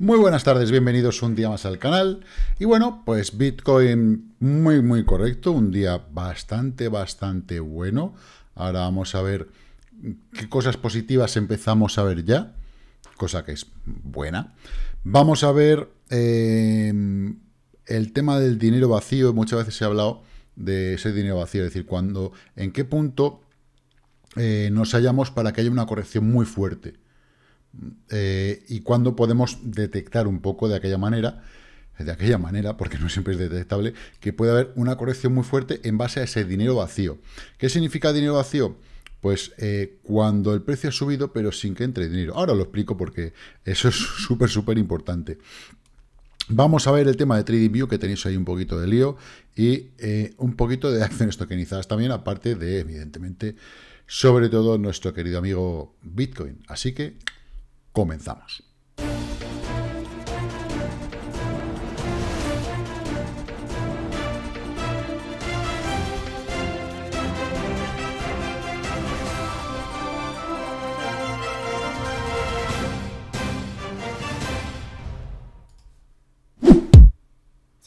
Muy buenas tardes, bienvenidos un día más al canal. Y bueno, pues Bitcoin muy, muy correcto, un día bastante, bastante bueno. Ahora vamos a ver qué cosas positivas empezamos a ver ya, cosa que es buena. Vamos a ver em, el tema del dinero vacío, muchas veces se ha hablado de ese dinero vacío, es decir, cuando, en qué punto eh, nos hallamos para que haya una corrección muy fuerte. Eh, y cuando podemos detectar un poco de aquella manera, de aquella manera, porque no siempre es detectable, que puede haber una corrección muy fuerte en base a ese dinero vacío. ¿Qué significa dinero vacío? Pues eh, cuando el precio ha subido, pero sin que entre dinero. Ahora lo explico porque eso es súper, súper importante. Vamos a ver el tema de trading view que tenéis ahí un poquito de lío, y eh, un poquito de acciones tokenizadas también, aparte de, evidentemente, sobre todo nuestro querido amigo Bitcoin. Así que Comenzamos.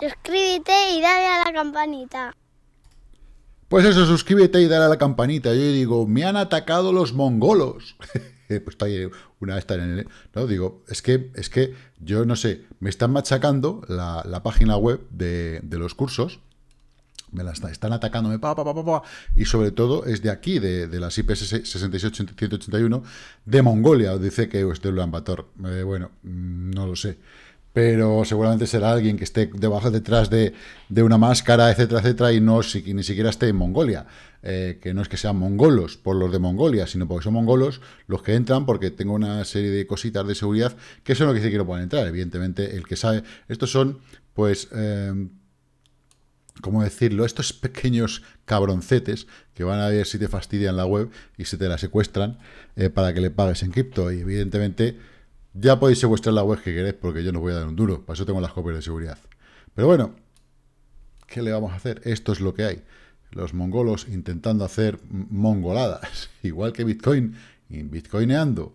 Suscríbete y dale a la campanita. Pues eso, suscríbete y dale a la campanita. Yo digo, me han atacado los mongolos. pues está ahí una esta en el... No, digo, es que, es que yo no sé, me están machacando la, página web de, los cursos, me la están, atacando pa, pa, y sobre todo es de aquí, de, de las 68 181 de Mongolia, dice que es de Ulaanbaatar. Eh, bueno, mm, no lo sé pero seguramente será alguien que esté debajo, detrás de, una máscara, etcétera, etcétera, y no ni siquiera esté en Mongolia. Eh, que no es que sean mongolos por los de Mongolia, sino porque son mongolos los que entran, porque tengo una serie de cositas de seguridad que son lo que sí que no pueden entrar, evidentemente, el que sabe. Estos son, pues, eh, ¿cómo decirlo? Estos pequeños cabroncetes que van a ver si te fastidian la web y si te la secuestran eh, para que le pagues en cripto, y evidentemente ya podéis secuestrar la web que queréis porque yo no voy a dar un duro. Para eso tengo las copias de seguridad. Pero bueno, ¿qué le vamos a hacer? Esto es lo que hay. Los mongolos intentando hacer mongoladas, igual que Bitcoin, bitcoineando.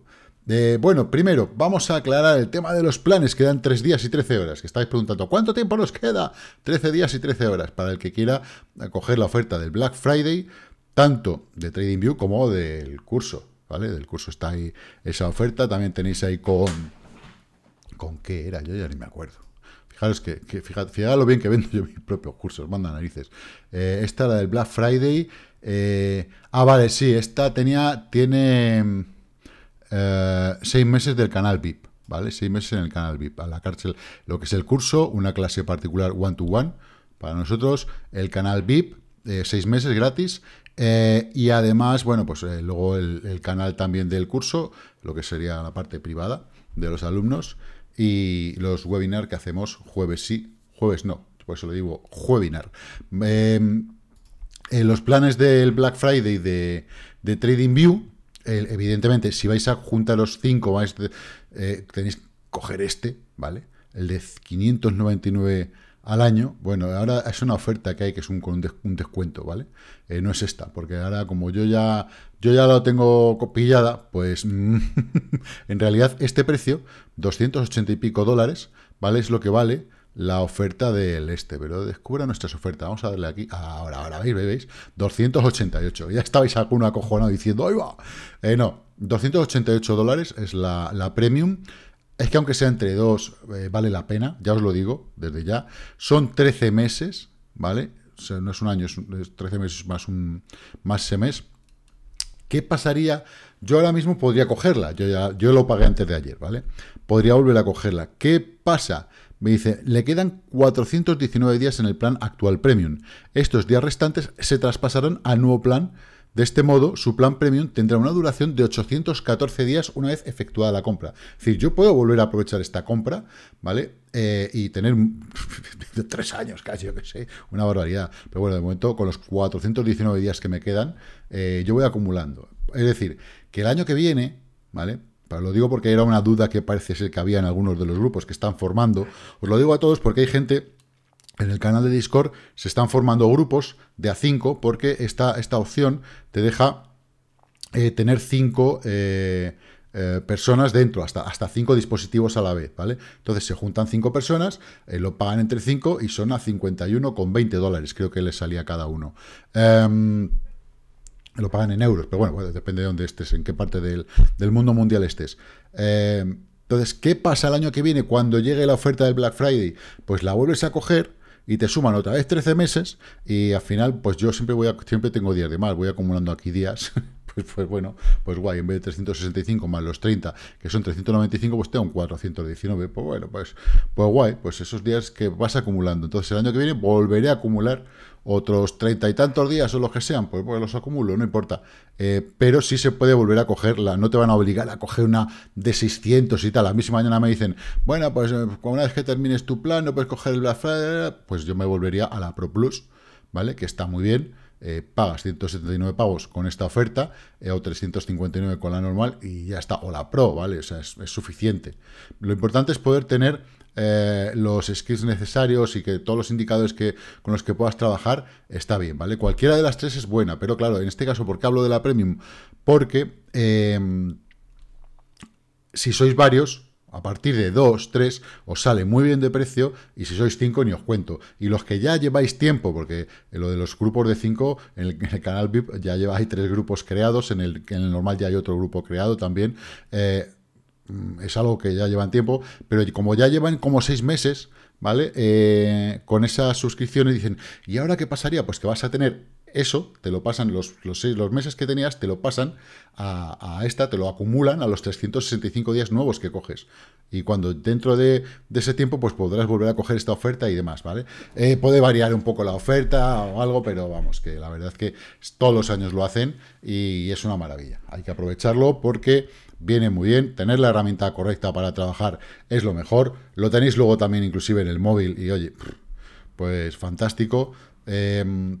Eh, bueno, primero, vamos a aclarar el tema de los planes. Quedan 3 días y 13 horas. Que estáis preguntando, ¿cuánto tiempo nos queda? 13 días y 13 horas. Para el que quiera eh, coger la oferta del Black Friday, tanto de TradingView como del curso. ¿vale? Del curso está ahí esa oferta, también tenéis ahí con... ¿Con qué era? Yo ya ni me acuerdo. Fijaros que, que lo bien que vendo yo mis propios cursos, manda narices. Eh, esta, la del Black Friday. Eh, ah, vale, sí, esta tenía, tiene eh, seis meses del canal VIP, ¿vale? Seis meses en el canal VIP, a la cárcel. Lo que es el curso, una clase particular one to one, para nosotros, el canal VIP, seis meses gratis. Eh, y además, bueno, pues eh, luego el, canal también del curso, lo que sería la parte privada de los alumnos, y los webinars que hacemos jueves sí, jueves no, por eso le digo webinar. Em, los planes del Black Friday de, trading TradingView, evidentemente, si vais a juntar los cinco, vais, eh, tenéis que coger este, ¿vale? El de 599 al año, bueno, ahora es una oferta que hay que es un, un descuento, ¿vale? Eh, no es esta, porque ahora como yo ya, yo ya lo tengo pillada, pues mm, en realidad este precio, 280 y pico dólares, ¿vale? Es lo que vale la oferta del este, pero descubra nuestras ofertas. Vamos a darle aquí, ahora, ahora, ¿veis? ¿Veis? 288. Ya estabais alguno acojonado diciendo, va! Eh, no, 288 dólares es la, la premium es que aunque sea entre dos, eh, vale la pena, ya os lo digo desde ya. Son 13 meses, ¿vale? no es un año, es, 13 meses más un más ese mes. ¿Qué pasaría? Yo ahora mismo podría cogerla, yo, ya, yo lo pagué antes de ayer, ¿vale? Podría volver a cogerla. ¿Qué pasa? Me dice, le quedan 419 días en el plan actual premium. Estos días restantes se traspasaron al nuevo plan de este modo, su plan premium tendrá una duración de 814 días una vez efectuada la compra. Es decir, yo puedo volver a aprovechar esta compra, ¿vale? Eh, y tener tres años casi, yo que sé, una barbaridad. Pero bueno, de momento, con los 419 días que me quedan, eh, yo voy acumulando. Es decir, que el año que viene, ¿vale? Pero lo digo porque era una duda que parece ser que había en algunos de los grupos que están formando. Os lo digo a todos porque hay gente en el canal de Discord se están formando grupos de a 5 porque esta, esta opción te deja eh, tener 5 eh, eh, personas dentro, hasta, hasta cinco dispositivos a la vez, ¿vale? Entonces se juntan cinco personas, lo pagan entre 5 y son a 51,20 dólares, creo que les salía cada uno. Em, lo pagan en euros, pero bueno, depende de dónde estés, en qué parte del, del mundo mundial estés. Em, entonces, ¿qué pasa el año que viene cuando llegue la oferta del Black Friday? Pues la vuelves a coger y te suman otra vez 13 meses y al final, pues yo siempre voy a, siempre tengo días de más, voy acumulando aquí días, pues, pues, bueno, pues guay, en vez de 365 más los 30, que son 395, pues tengo un 419, pues bueno, pues, pues guay, pues esos días que vas acumulando. Entonces el año que viene volveré a acumular otros treinta y tantos días o los que sean, pues, pues los acumulo, no importa. Eh, pero sí se puede volver a cogerla, no te van a obligar a coger una de 600 y tal. A mí mañana me dicen, bueno, pues eh, una vez que termines tu plan, no puedes coger el Black Friday, eh", pues yo me volvería a la Pro Plus, ¿vale? Que está muy bien. Eh, pagas 179 pavos con esta oferta o 359 con la normal y ya está, o la Pro, ¿vale? O sea, es suficiente. Lo importante es poder tener eh, los skills necesarios y que todos los indicadores que, con los que puedas trabajar, está bien, ¿vale? Cualquiera de las tres es buena, pero claro, en este caso, ¿por qué hablo de la Premium? Porque em, si sois varios, a partir de dos tres os sale muy bien de precio y si sois cinco ni os cuento. Y los que ya lleváis tiempo, porque lo de los grupos de 5, en, el canal VIP ya lleváis tres grupos creados, en el, en el normal ya hay otro grupo creado también. Eh, Mm, es algo que ya llevan tiempo, pero como ya llevan como seis meses, ¿vale? Eh, con esas suscripciones dicen, ¿y ahora qué pasaría? Pues que vas a tener eso, te lo pasan, los, seis, los meses que tenías, te lo pasan a, esta, te lo acumulan a los 365 días nuevos que coges. Y cuando dentro de, ese tiempo, pues podrás volver a coger esta oferta y demás, ¿vale? Eh, puede variar un poco la oferta o algo, pero vamos, que la verdad es que todos los años lo hacen y es una maravilla. Hay que aprovecharlo porque viene muy bien. Tener la herramienta correcta para trabajar es lo mejor. Lo tenéis luego también inclusive en el móvil y oye, pues fantástico. Em,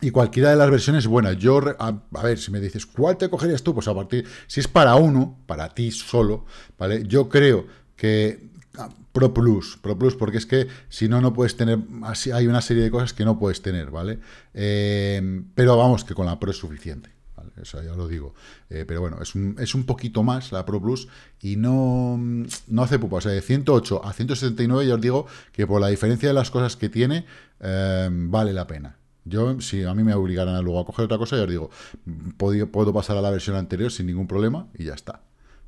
y cualquiera de las versiones bueno buena. Yo, a, ver, si me dices, ¿cuál te cogerías tú? Pues a partir, si es para uno, para ti solo, ¿vale? Yo creo que ah, Pro Plus, Pro Plus, porque es que si no, no puedes tener, así hay una serie de cosas que no puedes tener, ¿vale? Em, pero vamos, que con la Pro es suficiente eso ya lo digo. Eh, pero bueno, es un, poquito más la Pro Plus y no, mm, no hace pupa. O sea, de 108 a 179 ya os digo que por la diferencia de las cosas que tiene, eh, vale la pena. Yo, si a mí me obligaran luego a coger otra cosa, ya os digo, puedo, puedo pasar a la versión anterior sin ningún problema y ya está.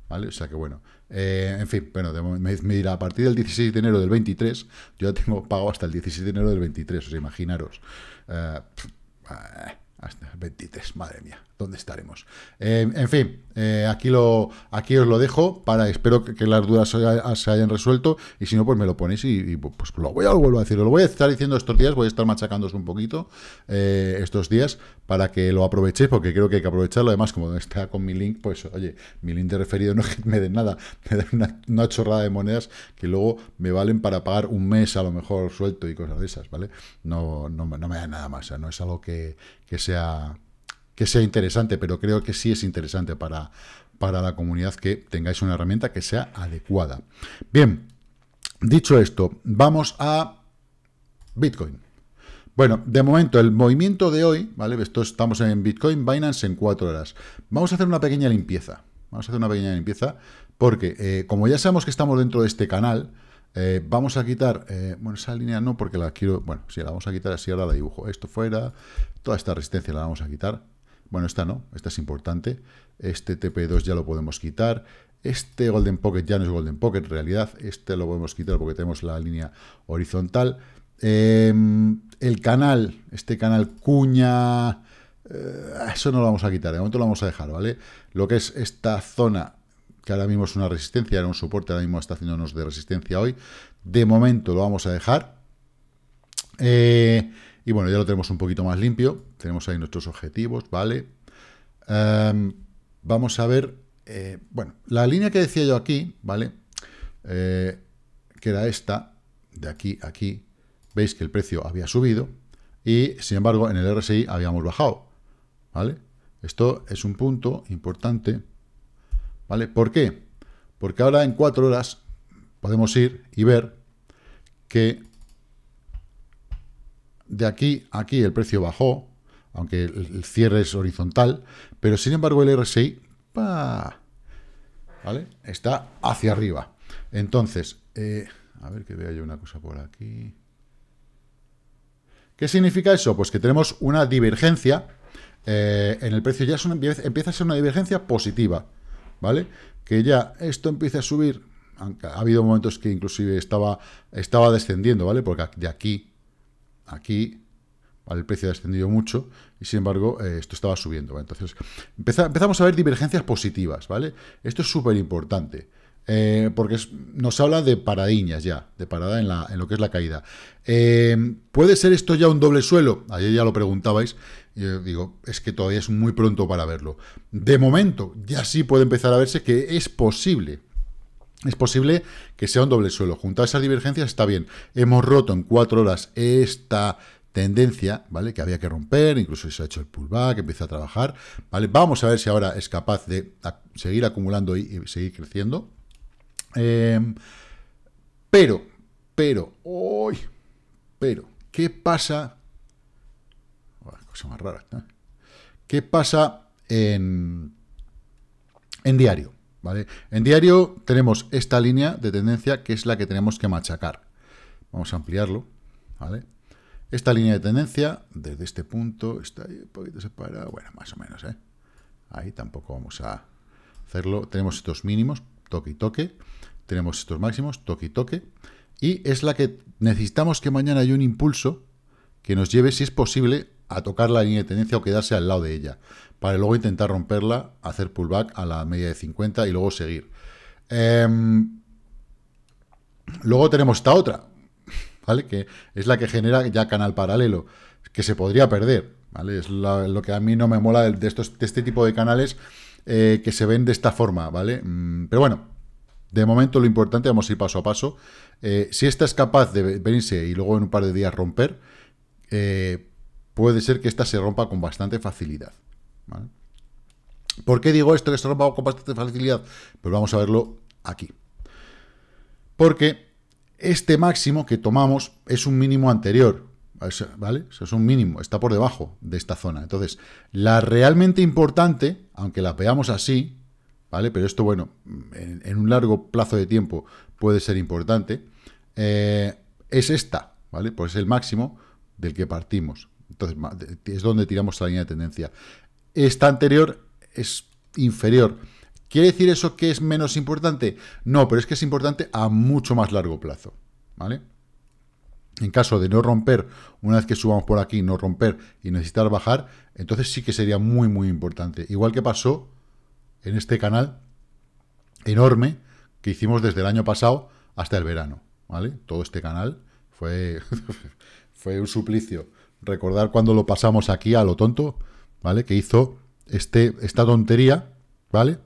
¿Vale? O sea que bueno. Eh, en fin, bueno, me, dirá, a partir del 16 de enero del 23, yo ya tengo pago hasta el 16 de enero del 23, os imaginaros. hasta el 23, madre mía dónde estaremos. Eh, en fin, eh, aquí, lo, aquí os lo dejo para, espero que, las dudas se, hayan resuelto y si no, pues me lo ponéis y, pues, pues lo voy a, vuelvo a decir, lo voy a estar diciendo estos días, voy a estar machacándoos un poquito eh, estos días para que lo aprovechéis porque creo que hay que aprovecharlo, además como está con mi link, pues oye, mi link de referido no me den nada, me den una, chorrada de monedas que luego me valen para pagar un mes a lo mejor suelto y cosas de esas, ¿vale? No, no, me da nada más, no es algo que, que sea que sea interesante, pero creo que sí es interesante para, para la comunidad que tengáis una herramienta que sea adecuada. Bien, dicho esto, vamos a Bitcoin. Bueno, de momento, el movimiento de hoy, ¿vale? Esto estamos en Bitcoin Binance en cuatro horas. Vamos a hacer una pequeña limpieza. Vamos a hacer una pequeña limpieza porque, eh, como ya sabemos que estamos dentro de este canal, eh, vamos a quitar, eh, bueno, esa línea no, porque la quiero, bueno, si la vamos a quitar así, ahora la dibujo, esto fuera, toda esta resistencia la vamos a quitar, bueno, esta no, esta es importante. Este TP2 ya lo podemos quitar. Este Golden Pocket ya no es Golden Pocket, en realidad. Este lo podemos quitar porque tenemos la línea horizontal. Em, el canal, este canal cuña... Eh, eso no lo vamos a quitar, de momento lo vamos a dejar, ¿vale? Lo que es esta zona que ahora mismo es una resistencia, era un soporte, ahora mismo está haciéndonos de resistencia hoy. De momento lo vamos a dejar. Eh, y bueno, ya lo tenemos un poquito más limpio. Tenemos ahí nuestros objetivos, ¿vale? Em, vamos a ver, eh, bueno, la línea que decía yo aquí, ¿vale? Eh, que era esta, de aquí a aquí, veis que el precio había subido y, sin embargo, en el RSI habíamos bajado, ¿vale? Esto es un punto importante, ¿vale? ¿Por qué? Porque ahora en cuatro horas podemos ir y ver que de aquí a aquí el precio bajó, aunque el cierre es horizontal, pero sin embargo el RSI está hacia arriba. Entonces, eh, a ver que vea yo una cosa por aquí. ¿Qué significa eso? Pues que tenemos una divergencia eh, en el precio, ya empieza a ser una divergencia positiva, ¿vale? Que ya esto empieza a subir, ha habido momentos que inclusive estaba, estaba descendiendo, ¿vale? Porque de aquí aquí el precio ha descendido mucho y sin embargo eh, esto estaba subiendo. Entonces empezamos a ver divergencias positivas, ¿vale? Esto es súper importante. Eh, porque nos habla de paradiñas ya, de parada en, lo que es la caída. Eh, ¿Puede ser esto ya un doble suelo? Ayer ya lo preguntabais, y yo digo, es que todavía es muy pronto para verlo. De momento, ya sí puede empezar a verse que es posible es posible que sea un doble suelo. Juntar a esas divergencias está bien. Hemos roto en cuatro horas esta tendencia, ¿vale? Que había que romper, incluso se ha hecho el pullback, empieza a trabajar, ¿vale? Vamos a ver si ahora es capaz de seguir acumulando y, seguir creciendo. Em, pero, pero, hoy, pero, ¿qué pasa? Cosa más rara, ¿eh? ¿Qué pasa en, en diario? En diario tenemos esta línea de tendencia que es la que tenemos que machacar. Vamos a ampliarlo, Esta línea de tendencia, desde este punto, está ahí un poquito separada, bueno, más o menos, ¿eh? Ahí tampoco vamos a hacerlo. Tenemos estos mínimos, toque y toque. Tenemos estos máximos, toque y toque. Y es la que necesitamos que mañana haya un impulso que nos lleve, si es posible, a tocar la línea de tendencia o quedarse al lado de ella para luego intentar romperla, hacer pullback a la media de 50 y luego seguir. Em, luego tenemos esta otra, ¿vale? Que es la que genera ya canal paralelo, que se podría perder, ¿vale? Es lo que a mí no me mola de, de este tipo de canales eh, que se ven de esta forma, ¿vale? Mm, pero bueno, de momento lo importante, vamos a ir paso a paso. Eh, si esta es capaz de venirse y luego en un par de días romper, eh, puede ser que esta se rompa con bastante facilidad. ¿Por qué digo esto que lo rompa con bastante facilidad? Pues vamos a verlo aquí. Porque este máximo que tomamos es un mínimo anterior, ¿vale? es un mínimo, está por debajo de esta zona. Entonces, la realmente importante, aunque la veamos así, ¿vale? Pero esto, bueno, en, un largo plazo de tiempo puede ser importante, eh, es esta, ¿vale? Pues es el máximo del que partimos. Entonces, es donde tiramos la línea de tendencia esta anterior es inferior. ¿Quiere decir eso que es menos importante? No, pero es que es importante a mucho más largo plazo. ¿Vale? En caso de no romper, una vez que subamos por aquí, no romper y necesitar bajar, entonces sí que sería muy, muy importante. Igual que pasó en este canal enorme que hicimos desde el año pasado hasta el verano. ¿Vale? Todo este canal fue, fue un suplicio. Recordar cuando lo pasamos aquí a lo tonto, ¿vale? Que hizo este, esta tontería, ¿vale?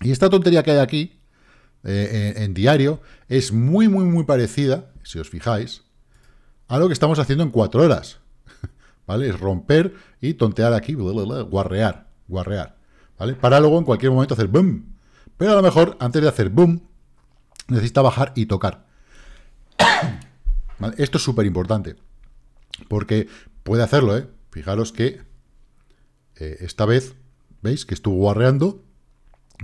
Y esta tontería que hay aquí, eh, en, diario, es muy, muy, muy parecida, si os fijáis, a lo que estamos haciendo en cuatro horas, ¿vale? Es romper y tontear aquí, guarrear, guarrear, ¿vale? Para luego en cualquier momento hacer boom. Pero a lo mejor, antes de hacer boom, necesita bajar y tocar. Esto es súper importante, porque puede hacerlo, ¿eh? Fijaros que eh, esta vez, ¿veis? Que estuvo barreando...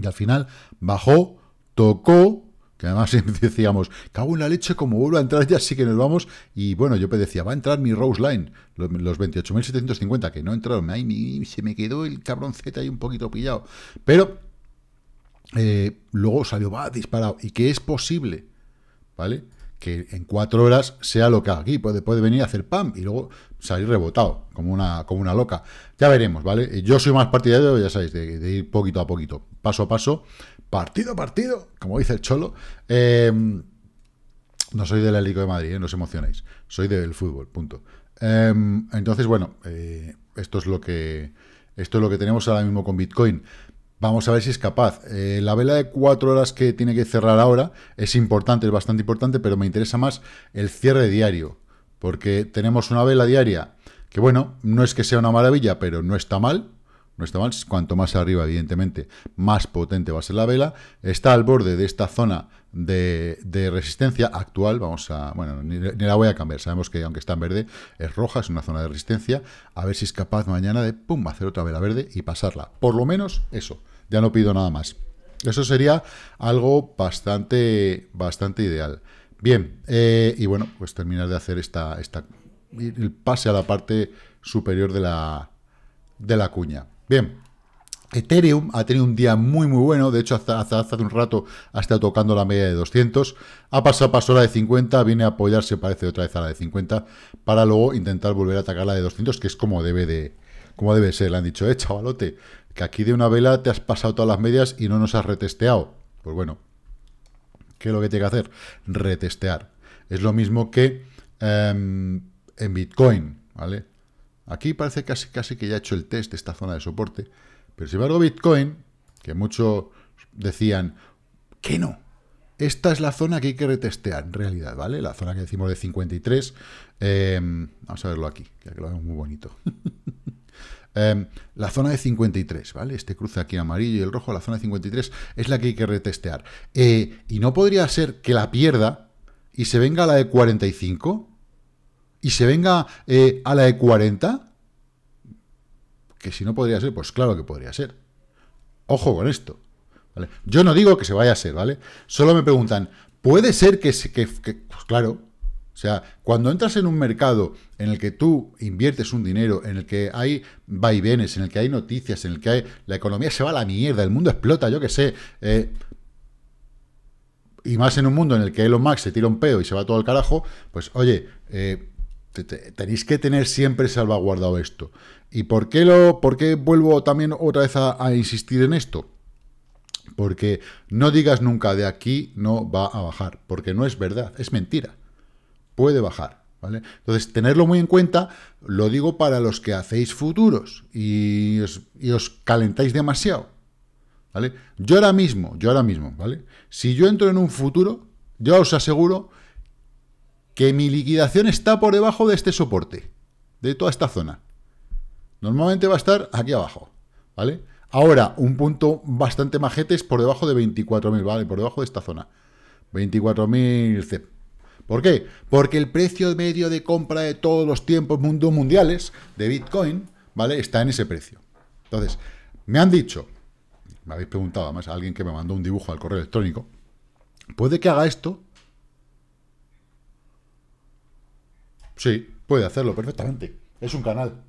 y al final bajó, tocó, que además decíamos, cago en la leche, como vuelvo a entrar ya sí que nos vamos. Y bueno, yo pues decía, va a entrar mi Rose Line, los, 28.750, que no entraron. ahí se me quedó el cabroncete ahí un poquito pillado. Pero eh, luego salió, va, disparado. Y que es posible, ¿vale? Que en cuatro horas sea lo que aquí puede, puede venir a hacer pam. Y luego salir rebotado, como una, como una loca. Ya veremos, ¿vale? Yo soy más partidario, ya sabéis, de, ir poquito a poquito, paso a paso, partido a partido, como dice el Cholo. Em, no soy del helico de Madrid, ¿eh? no os emocionéis. Soy del fútbol, punto. Em, entonces, bueno, eh, esto es lo que esto es lo que tenemos ahora mismo con Bitcoin. Vamos a ver si es capaz. Eh, la vela de cuatro horas que tiene que cerrar ahora es importante, es bastante importante, pero me interesa más el cierre diario porque tenemos una vela diaria que, bueno, no es que sea una maravilla, pero no está mal. No está mal, cuanto más arriba, evidentemente, más potente va a ser la vela. Está al borde de esta zona de, resistencia actual. Vamos a. Bueno, ni, ni, la voy a cambiar. Sabemos que aunque está en verde, es roja, es una zona de resistencia. A ver si es capaz mañana de pum, hacer otra vela verde y pasarla. Por lo menos eso. Ya no pido nada más. Eso sería algo bastante, bastante ideal. Bien, eh, y bueno, pues terminar de hacer esta, esta, el pase a la parte superior de la, de la cuña. Bien, Ethereum ha tenido un día muy muy bueno, de hecho hace un rato ha estado tocando la media de 200, ha pasado, pasó la de 50, viene a apoyarse parece otra vez a la de 50, para luego intentar volver a atacar la de 200, que es como debe de como debe ser, le han dicho, eh chavalote, que aquí de una vela te has pasado todas las medias y no nos has retesteado. Pues bueno, ¿Qué es lo que tiene que hacer? Retestear. Es lo mismo que em, en Bitcoin, ¿vale? Aquí parece casi, casi que ya ha hecho el test de esta zona de soporte, pero sin embargo Bitcoin, que muchos decían que no, esta es la zona que hay que retestear en realidad, ¿vale? La zona que decimos de 53, em, vamos a verlo aquí, ya que lo vemos muy bonito. Em, la zona de 53, ¿vale? Este cruce aquí amarillo y el rojo, la zona de 53, es la que hay que retestear. Eh, y no podría ser que la pierda y se venga a la de 45 y se venga eh, a la de 40. Que si no podría ser, pues claro que podría ser. Ojo con esto. ¿vale? Yo no digo que se vaya a ser, ¿vale? Solo me preguntan, ¿puede ser que, que, que pues claro, o sea, cuando entras en un mercado en el que tú inviertes un dinero, en el que hay vaivenes, en el que hay noticias, en el que hay, la economía se va a la mierda, el mundo explota, yo qué sé. Eh, y más en un mundo en el que Elon Musk se tira un peo y se va todo al carajo, pues oye, eh, tenéis que tener siempre salvaguardado esto. ¿Y por qué, lo, por vuelvo también otra vez a insistir en esto? Porque no digas nunca de aquí no va a bajar, porque no es verdad, es mentira puede bajar. ¿vale? Entonces, tenerlo muy en cuenta, lo digo para los que hacéis futuros y os, calentáis demasiado. ¿vale? Yo ahora mismo, yo ahora mismo, ¿vale? Si yo entro en un futuro, yo os aseguro que mi liquidación está por debajo de este soporte, de toda esta zona. Normalmente va a estar aquí abajo, ¿vale? Ahora, un punto bastante majete es por debajo de 24.000, ¿vale? Por debajo de esta zona. 24.000 CEP. ¿Por qué? Porque el precio medio de compra de todos los tiempos mundiales de Bitcoin, ¿vale? Está en ese precio. Entonces, me han dicho, me habéis preguntado además a alguien que me mandó un dibujo al correo electrónico, ¿puede que haga esto? Sí, puede hacerlo perfectamente. Es un canal.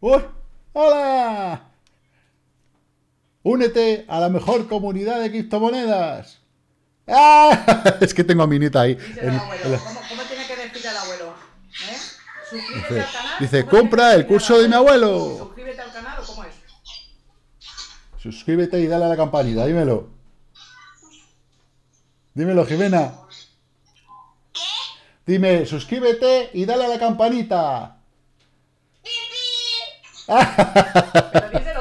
¡Hola! Únete a la mejor comunidad de criptomonedas. Ah, es que tengo a Minita ahí. Dice ¿Cómo, tiene que decir al abuelo? ¿Eh? Suscríbete al canal. Dice, compra el curso de mi abuelo. Suscríbete al canal o cómo es. Suscríbete y dale a la campanita, dímelo. Dímelo, Jimena. ¿Qué? Dime, suscríbete y dale a la campanita.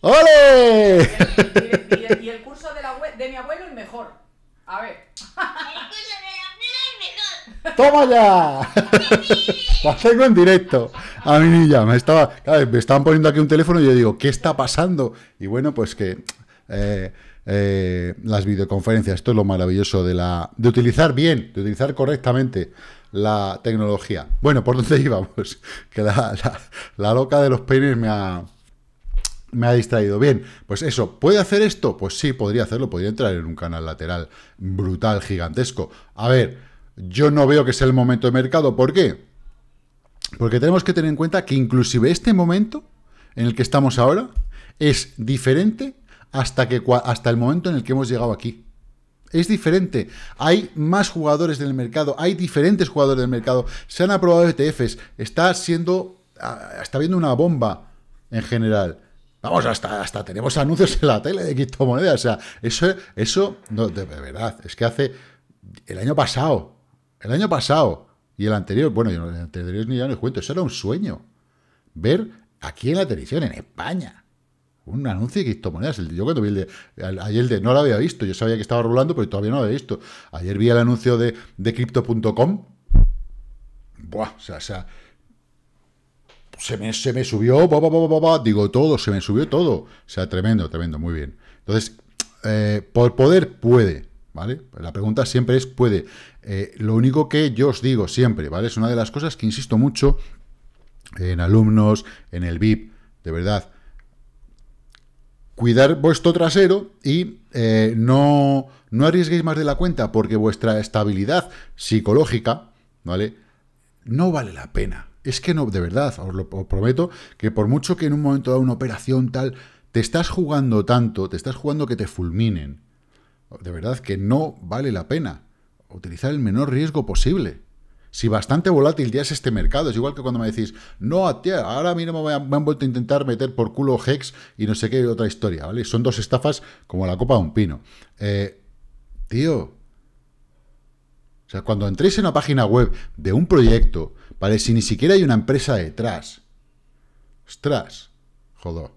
¡Ole! Y el, curso de, la, de mi abuelo es mejor. A ver. El curso de la abuela es mejor. ¡Toma ya! La tengo en directo. A mi niña, me estaba. me estaban poniendo aquí un teléfono y yo digo, ¿qué está pasando? Y bueno, pues que. Eh, eh, las videoconferencias, esto es lo maravilloso de la. de utilizar bien, de utilizar correctamente la tecnología. Bueno, ¿por dónde íbamos? Que la loca de los peines me ha me ha distraído. Bien, pues eso, ¿puede hacer esto? Pues sí, podría hacerlo, podría entrar en un canal lateral brutal, gigantesco. A ver, yo no veo que sea el momento de mercado, ¿por qué? Porque tenemos que tener en cuenta que inclusive este momento en el que estamos ahora es diferente hasta, que, hasta el momento en el que hemos llegado aquí. Es diferente. Hay más jugadores del mercado, hay diferentes jugadores del mercado. Se han aprobado ETFs, está siendo, ah, está habiendo una bomba en general. Vamos, hasta, hasta tenemos anuncios en la tele de criptomonedas. O sea, eso, eso de verdad, es que hace el año pasado, el año pasado y el anterior, bueno, el anterior ni ya no cuento, eso era un sueño. Ver aquí en la televisión, en España, un anuncio de criptomonedas. Yo cuando vi el de, ayer de, no lo había visto, yo sabía que estaba rulando, pero todavía no lo había visto. Ayer vi el anuncio de, de Crypto.com. Buah, o sea, o sea se me, subió, digo todo, se me subió todo. O sea, tremendo, tremendo, muy bien. Entonces, eh, por poder puede, ¿vale? La pregunta siempre es puede. Eh, lo único que yo os digo siempre, ¿vale? Es una de las cosas que insisto mucho en alumnos, en el VIP, de verdad. Cuidar vuestro trasero y eh, no, no arriesguéis más de la cuenta porque vuestra estabilidad psicológica, ¿vale? No vale la pena. Es que no, de verdad, os lo prometo, que por mucho que en un momento dado una operación tal, te estás jugando tanto, te estás jugando que te fulminen. De verdad que no vale la pena utilizar el menor riesgo posible. Si bastante volátil ya es este mercado, es igual que cuando me decís, no, tío, ahora mismo me han, me han vuelto a intentar meter por culo Hex y no sé qué otra historia, ¿vale? Son dos estafas como la copa de un pino. Eh, tío, o sea, cuando entréis en una página web de un proyecto, ¿vale? Si ni siquiera hay una empresa detrás, ostras, jodó,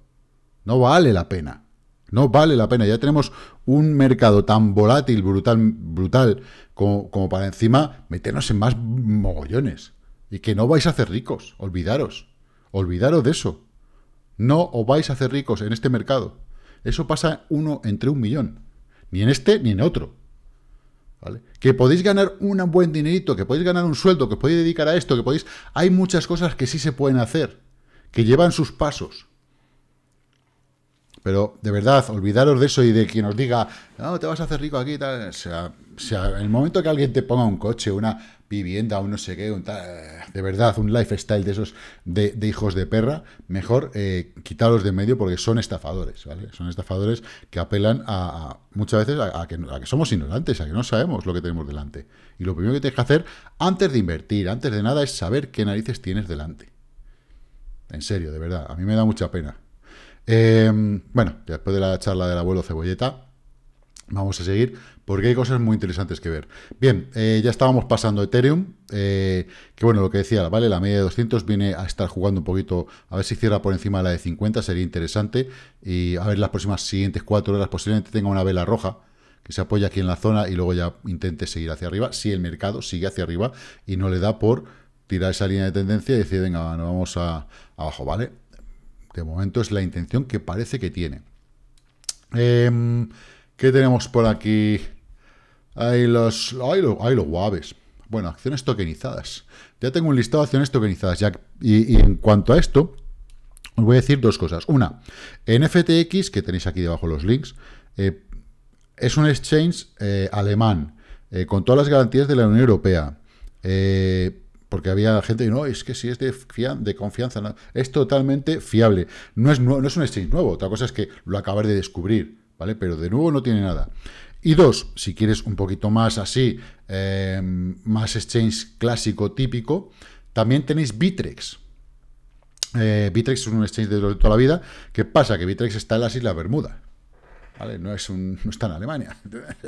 no vale la pena. No vale la pena. Ya tenemos un mercado tan volátil, brutal, brutal, como, como para encima meternos en más mogollones. Y que no vais a hacer ricos. Olvidaros. Olvidaros de eso. No os vais a hacer ricos en este mercado. Eso pasa uno entre un millón. Ni en este ni en otro. Que podéis ganar un buen dinerito, que podéis ganar un sueldo, que podéis dedicar a esto, que podéis... Hay muchas cosas que sí se pueden hacer, que llevan sus pasos. Pero, de verdad, olvidaros de eso y de quien os diga, no, te vas a hacer rico aquí y tal. sea, o sea, en el momento que alguien te ponga un coche, una vivienda, o no sé qué, de verdad, un lifestyle de esos de, hijos de perra, mejor eh, quitarlos de medio porque son estafadores, ¿vale? Son estafadores que apelan a, muchas veces a, que, somos ignorantes, a que no sabemos lo que tenemos delante. Y lo primero que tienes que hacer antes de invertir, antes de nada, es saber qué narices tienes delante. En serio, de verdad, a mí me da mucha pena. Eh, bueno, después de la charla del abuelo cebolleta, Vamos a seguir porque hay cosas muy interesantes que ver. Bien, eh, ya estábamos pasando Ethereum, eh, que bueno, lo que decía, vale, la media de 200 viene a estar jugando un poquito, a ver si cierra por encima de la de 50, sería interesante, y a ver las próximas siguientes cuatro horas, posiblemente tenga una vela roja, que se apoya aquí en la zona y luego ya intente seguir hacia arriba, si el mercado sigue hacia arriba y no le da por tirar esa línea de tendencia y decir, venga, nos vamos a, abajo, ¿vale? De momento es la intención que parece que tiene. Eh, ¿Qué tenemos por aquí? Hay los, los, guaves. Bueno, acciones tokenizadas. Ya tengo un listado de acciones tokenizadas. y, en cuanto a esto, os voy a decir dos cosas. Una, NFTX, que tenéis aquí debajo los links, eh, es un exchange eh, alemán, eh, con todas las garantías de la Unión Europea. porque había gente que no, es que si es de, confianza, es totalmente fiable. No es, no es un exchange nuevo, otra cosa es que lo acabas de descubrir. ¿vale? Pero de nuevo no tiene nada. Y dos, si quieres un poquito más así, eh, más exchange clásico típico, también tenéis Bitrex. Eh, Bitrex es un exchange de toda la vida. ¿Qué pasa? Que Bitrex está en las Islas Bermuda. ¿Vale? No, es está en Alemania.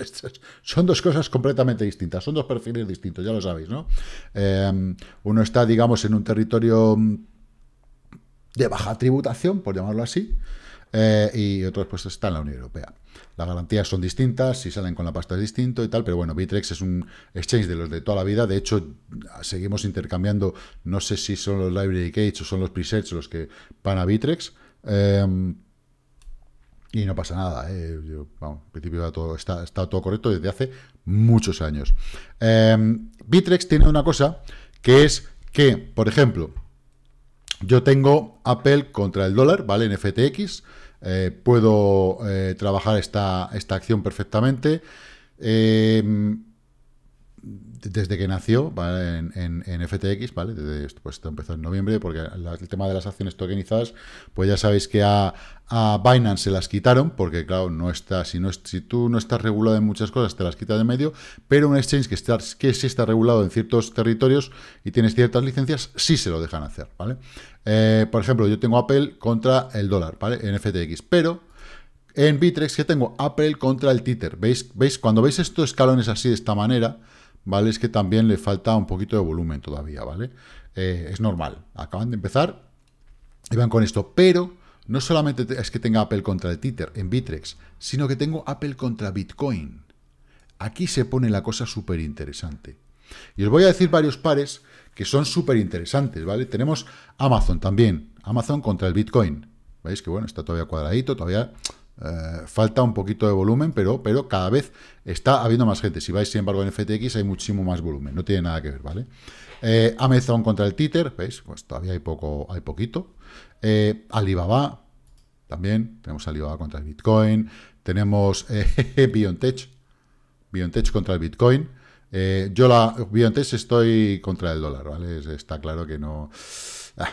son dos cosas completamente distintas, son dos perfiles distintos, ya lo sabéis, ¿no? Eh, uno está, digamos, en un territorio de baja tributación, por llamarlo así, eh, y otros pues está en la Unión Europea. Las garantías son distintas, si salen con la pasta es distinto y tal, pero bueno, Bitrex es un exchange de los de toda la vida. De hecho, seguimos intercambiando, no sé si son los Library Gates o son los presets los que van a Bitrex. Eh, y no pasa nada. Eh. en principio está todo, está, todo correcto desde hace muchos años. Eh, Bitrex tiene una cosa que es que, por ejemplo, yo tengo Apple contra el dólar, ¿vale? En FTX. Eh, puedo eh, trabajar esta, esta acción perfectamente. Eh, desde que nació en, en, FTX, ¿vale? Desde pues, esto, empezó en noviembre, porque el tema de las acciones tokenizadas, pues ya sabéis que a, a, Binance se las quitaron, porque claro, no está, si, no, si tú no estás regulado en muchas cosas, te las quita de medio, pero un exchange que, está, que sí está regulado en ciertos territorios y tienes ciertas licencias, sí se lo dejan hacer, ¿vale? Eh, por ejemplo, yo tengo Apple contra el dólar, ¿vale? En FTX, pero... En Bitrex ya tengo Apple contra el Tether. ¿Veis? ¿Veis? Cuando veis estos escalones así de esta manera, ¿vale? Es que también le falta un poquito de volumen todavía, ¿vale? Eh, es normal, acaban de empezar y van con esto, pero no solamente es que tenga Apple contra el títer en Bitrex, sino que tengo Apple contra Bitcoin. Aquí se pone la cosa súper interesante. Y os voy a decir varios pares que son súper interesantes, ¿vale? Tenemos Amazon también, Amazon contra el Bitcoin. ¿Veis que, bueno, está todavía cuadradito, todavía eh, falta un poquito de volumen, pero, pero cada vez está habiendo más gente. Si vais, sin embargo, en FTX hay muchísimo más volumen. No tiene nada que ver, ¿vale? Eh, Amazon contra el Títer, ¿veis? Pues todavía hay, poco, hay poquito. Eh, Alibaba, también. Tenemos Alibaba contra el Bitcoin. Tenemos BioNTech. BioNTech contra el Bitcoin. yo la BioNTech estoy contra el dólar, ¿vale? Está claro que no... Ah,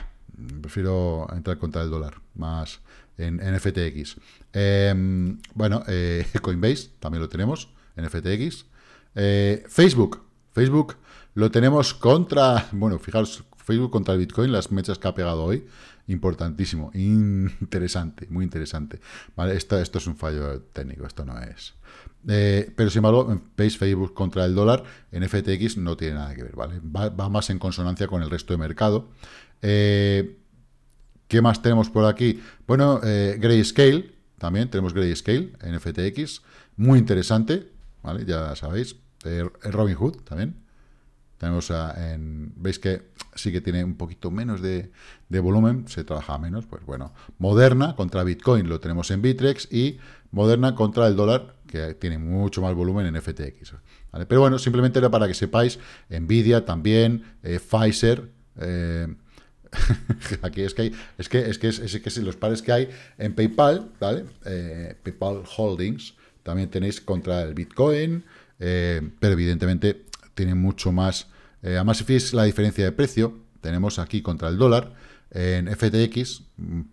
prefiero entrar contra el dólar. Más en, FTX. Em, bueno, eh, Coinbase también lo tenemos en FTX. Eh, Facebook, Facebook lo tenemos contra, bueno, fijaros, Facebook contra el Bitcoin, las mechas que ha pegado hoy, importantísimo, interesante, muy interesante. Vale, esto, esto es un fallo técnico, esto no es. Eh, pero sin embargo, veis Facebook contra el dólar, en FTX no tiene nada que ver, ¿vale? Va, va más en consonancia con el resto de mercado. Eh, ¿Qué más tenemos por aquí? Bueno, eh, Grayscale, también tenemos Grayscale en FTX, muy interesante, ¿vale? Ya sabéis, Robinhood eh, eh, Robin Hood también. Tenemos en, veis que sí que tiene un poquito menos de, volumen, se trabaja menos, pues bueno. Moderna contra Bitcoin lo tenemos en Bitrex y Moderna contra el dólar, que tiene mucho más volumen en FTX. Pero bueno, simplemente era para que sepáis, Nvidia también, eh, Pfizer, Aquí es que hay, es que es que es, es, los pares que hay en PayPal, ¿vale? Eh, PayPal Holdings, también tenéis contra el Bitcoin, eh, pero evidentemente tiene mucho más. Eh, además, si fijáis la diferencia de precio, tenemos aquí contra el dólar, en FTX,